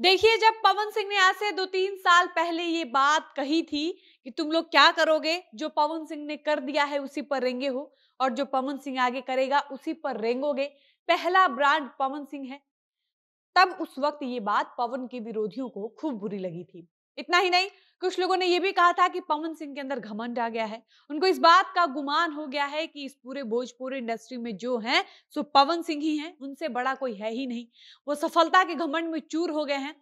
देखिए जब पवन सिंह ने आज से दो तीन साल पहले ये बात कही थी कि तुम लोग क्या करोगे जो पवन सिंह ने कर दिया है उसी पर रेंगे हो और जो पवन सिंह आगे करेगा उसी पर रेंगोगे पहला ब्रांड पवन सिंह है तब उस वक्त ये बात पवन के विरोधियों को खूब बुरी लगी थी इतना ही नहीं कुछ लोगों ने यह भी कहा था कि पवन सिंह के अंदर घमंड आ गया है उनको इस बात का गुमान हो गया है कि इस पूरे भोजपुरी इंडस्ट्री में जो हैं सो पवन सिंह ही हैं उनसे बड़ा कोई है ही नहीं वो सफलता के घमंड में चूर हो गए हैं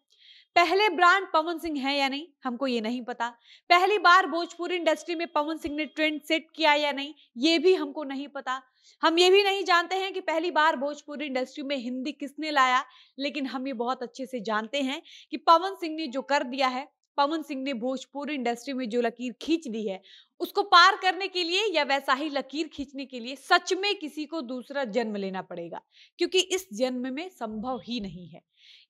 पहले ब्रांड पवन सिंह है या नहीं हमको ये नहीं पता पहली बार भोजपुरी इंडस्ट्री में पवन सिंह ने ट्रेंड सेट किया या नहीं ये भी हमको नहीं पता हम ये भी नहीं जानते हैं कि पहली बार भोजपुरी इंडस्ट्री में हिंदी किसने लाया लेकिन हम ये बहुत अच्छे से जानते हैं कि पवन सिंह ने जो कर दिया है पवन सिंह ने भोजपुर इंडस्ट्री में जो लकीर खींच दी है उसको पार करने के लिए या वैसा ही लकीर खींचने के लिए सच में किसी को दूसरा जन्म लेना पड़ेगा क्योंकि इस जन्म में संभव ही नहीं है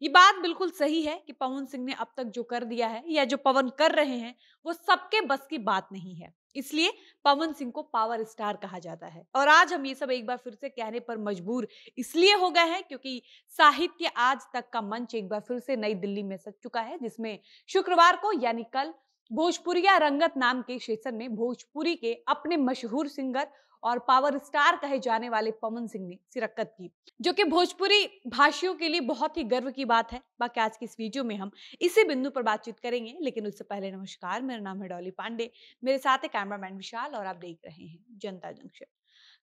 ये बात बिल्कुल सही है कि पवन सिंह ने अब तक जो कर दिया है या जो पवन कर रहे हैं वो सबके बस की बात नहीं है इसलिए पवन सिंह को पावर स्टार कहा जाता है और आज हम ये सब एक बार फिर से कहने पर मजबूर इसलिए हो गए हैं क्योंकि साहित्य आज तक का मंच एक बार फिर से नई दिल्ली में सज चुका है जिसमें शुक्रवार को यानी कल भोजपुरिया रंगत नाम के सेशन में भोजपुरी के अपने मशहूर सिंगर और पावर स्टार कहे जाने वाले पवन सिंह ने शिरकत की जो कि भोजपुरी भाषियों के लिए बहुत ही गर्व की बात है बाकी आज की इस वीडियो में हम इसी बिंदु पर बातचीत करेंगे लेकिन उससे पहले नमस्कार मेरा नाम है डॉली पांडे मेरे साथ है कैमरामैन विशाल और आप देख रहे हैं जनता जंक्शन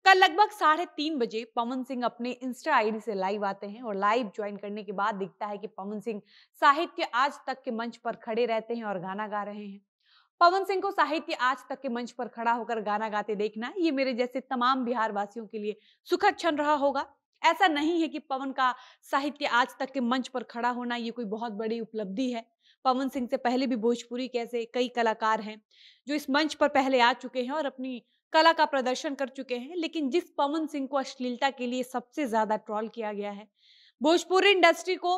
कल लगभग साढ़े तीन बजे पवन सिंह अपने इंस्टा आईडी से लाइव आते हैं और लाइव ज्वाइन करने के बाद दिखता है कि पवन सिंह साहित्य आज तक के मंच पर खड़े रहते हैं और गाना गा रहे हैं पवन सिंह को साहित्य आज तक के मंच पर खड़ा होकर गाना गाते देखना ये मेरे जैसे तमाम बिहार वासियों के लिए सुखद क्षण रहा होगा ऐसा नहीं है कि पवन का साहित्य आज तक के मंच पर खड़ा होना ये कोई बहुत बड़ी उपलब्धि है पवन सिंह से पहले भी भोजपुरी कैसे कई कलाकार हैं जो इस मंच पर पहले आ चुके हैं और अपनी कला का प्रदर्शन कर चुके हैं लेकिन जिस पवन सिंह को अश्लीलता के लिए सबसे ज्यादा ट्रॉल किया गया है भोजपुरी इंडस्ट्री को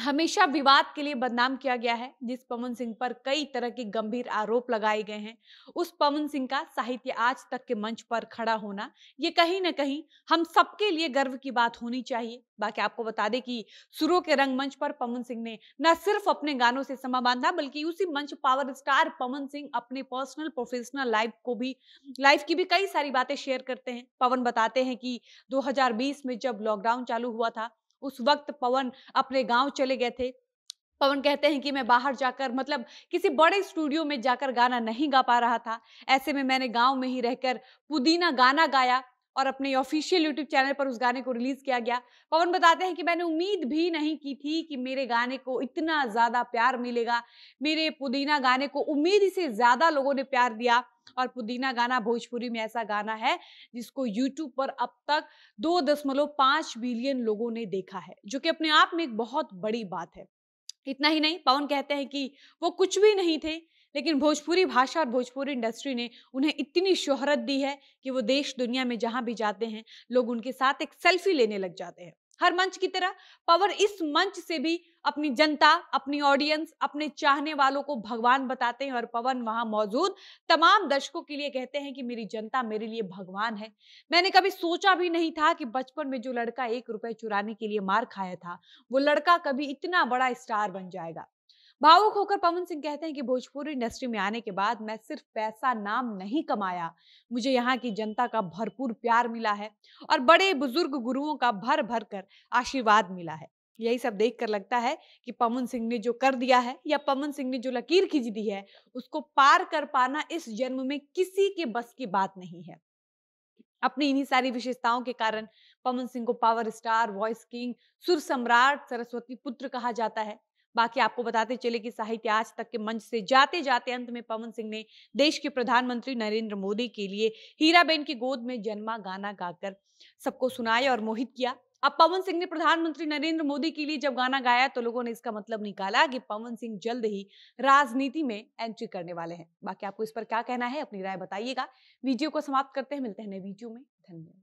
हमेशा विवाद के लिए बदनाम किया गया है जिस पवन सिंह पर कई तरह के गंभीर आरोप लगाए गए हैं उस पवन सिंह का साहित्य आज तक के मंच पर खड़ा होना ये कहीं ना कहीं हम सबके लिए गर्व की बात होनी चाहिए बाकी आपको बता दें कि शुरू के रंगमंच पर पवन सिंह ने न सिर्फ अपने गानों से समा बांधा बल्कि उसी मंच पावर स्टार पवन सिंह अपने पर्सनल प्रोफेशनल लाइफ को भी लाइफ की भी कई सारी बातें शेयर करते हैं पवन बताते हैं कि दो में जब लॉकडाउन चालू हुआ था उस वक्त पवन अपने गांव चले गए थे पवन कहते हैं कि मैं बाहर जाकर मतलब किसी बड़े स्टूडियो में जाकर गाना नहीं गा पा रहा था ऐसे में मैंने गांव में ही रहकर पुदीना गाना गाया और अपने ऑफिशियल यूट्यूब चैनल पर उस गाने को रिलीज किया गया पवन बताते हैं कि मैंने उम्मीद भी नहीं की थी कि मेरे गाने को इतना ज़्यादा प्यार मिलेगा मेरे पुदीना गाने को उम्मीद से ज़्यादा लोगों ने प्यार दिया और पुदीना गाना भोजपुरी में ऐसा गाना है जिसको यूट्यूब पर अब तक दो दशमलव पांच बिलियन लोगों ने देखा है जो कि अपने आप में एक बहुत बड़ी बात है इतना ही नहीं पवन कहते हैं कि वो कुछ भी नहीं थे लेकिन भोजपुरी भाषा और भोजपुरी इंडस्ट्री ने उन्हें इतनी शोहरत दी है कि वो देश दुनिया में जहाँ भी जाते हैं लोग उनके साथ एक सेल्फी लेने लग जाते हैं हर मंच की तरह पवन इस मंच से भी अपनी जनता अपनी ऑडियंस अपने चाहने वालों को भगवान बताते हैं और पवन वहां मौजूद तमाम दर्शकों के लिए कहते हैं कि मेरी जनता मेरे लिए भगवान है मैंने कभी सोचा भी नहीं था कि बचपन में जो लड़का एक रुपए चुराने के लिए मार खाया था वो लड़का कभी इतना बड़ा स्टार बन जाएगा भावुक होकर पवन सिंह कहते हैं कि भोजपुरी इंडस्ट्री में आने के बाद मैं सिर्फ पैसा नाम नहीं कमाया मुझे यहाँ की जनता का भरपूर प्यार मिला है और बड़े बुजुर्ग गुरुओं का भर भर कर आशीर्वाद मिला है यही सब देख कर लगता है कि पवन सिंह ने जो कर दिया है या पवन सिंह ने जो लकीर खींच दी है उसको पार कर पाना इस जन्म में किसी के बस की बात नहीं है अपनी इन्हीं सारी विशेषताओं के कारण पवन सिंह को पावर स्टार वॉइस किंग सुर सम्राट सरस्वती पुत्र कहा जाता है बाकी आपको बताते चले कि साहित्य आज तक के मंच से जाते जाते अंत में पवन सिंह ने देश के प्रधानमंत्री नरेंद्र मोदी के लिए हीराबेन की गोद में जन्मा गाना गाकर सबको सुनाया और मोहित किया अब पवन सिंह ने प्रधानमंत्री नरेंद्र मोदी के लिए जब गाना गाया तो लोगों ने इसका मतलब निकाला कि पवन सिंह जल्द ही राजनीति में एंट्री करने वाले हैं बाकी आपको इस पर क्या कहना है अपनी राय बताइएगा वीडियो को समाप्त करते हैं मिलते हैं नए वीडियो में धन्यवाद